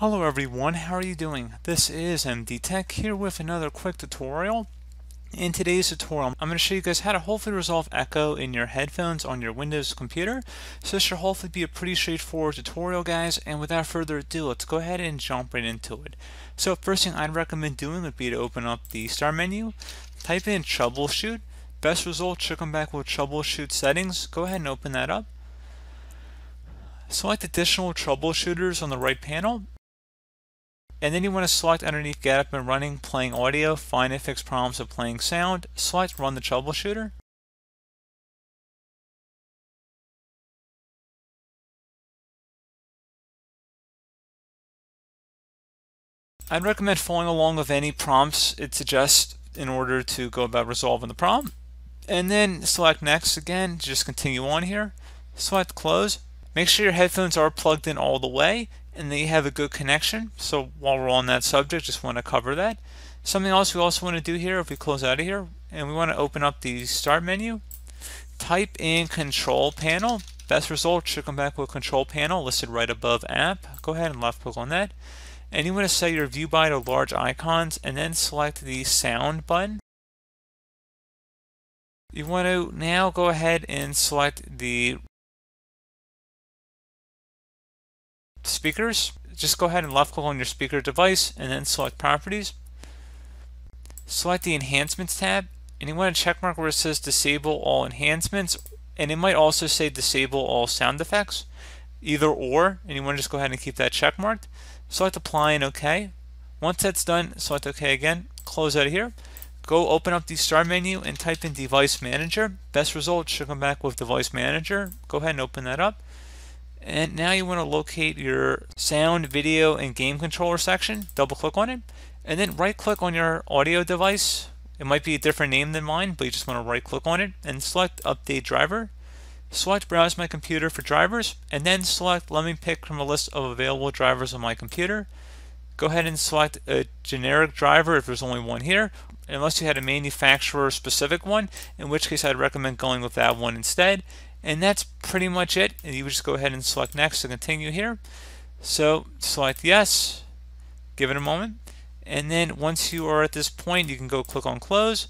Hello everyone, how are you doing? This is MD Tech here with another quick tutorial. In today's tutorial, I'm going to show you guys how to hopefully resolve echo in your headphones on your Windows computer. So this should hopefully be a pretty straightforward tutorial guys, and without further ado, let's go ahead and jump right into it. So first thing I'd recommend doing would be to open up the start menu, type in troubleshoot, best result should come back with troubleshoot settings, go ahead and open that up. Select additional troubleshooters on the right panel and then you want to select underneath Get Up and Running, Playing Audio, find and fix problems of playing sound, select Run the Troubleshooter. I'd recommend following along with any prompts it suggests in order to go about resolving the problem. And then select Next again, just continue on here. Select Close. Make sure your headphones are plugged in all the way and they have a good connection. So while we're on that subject, just want to cover that. Something else we also want to do here if we close out of here, and we want to open up the start menu, type in control panel. Best result should come back with control panel listed right above app. Go ahead and left click on that. And you want to set your view by to large icons and then select the sound button. You want to now go ahead and select the speakers, just go ahead and left click on your speaker device and then select properties. Select the enhancements tab and you want to check mark where it says disable all enhancements and it might also say disable all sound effects either or and you want to just go ahead and keep that check marked. Select apply and OK. Once that's done, select OK again, close out of here. Go open up the start menu and type in device manager. Best results should come back with device manager. Go ahead and open that up. And now you want to locate your sound, video, and game controller section. Double click on it. And then right click on your audio device. It might be a different name than mine, but you just want to right click on it and select update driver. Select browse my computer for drivers and then select let me pick from a list of available drivers on my computer. Go ahead and select a generic driver if there's only one here unless you had a manufacturer specific one, in which case I'd recommend going with that one instead. And that's pretty much it. And you just go ahead and select next to continue here. So select yes, give it a moment. And then once you are at this point, you can go click on close.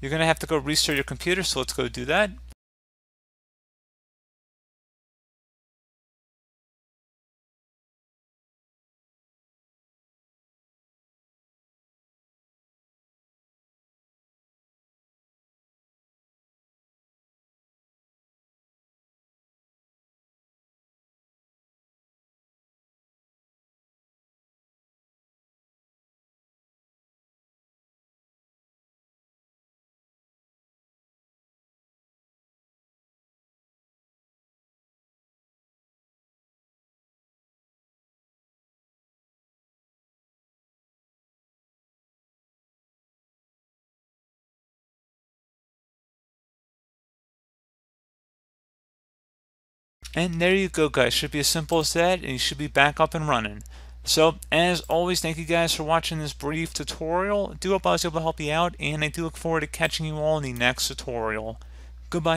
You're going to have to go restart your computer, so let's go do that. And there you go guys, should be as simple as that and you should be back up and running. So as always, thank you guys for watching this brief tutorial. I do hope I was able to help you out and I do look forward to catching you all in the next tutorial. Goodbye.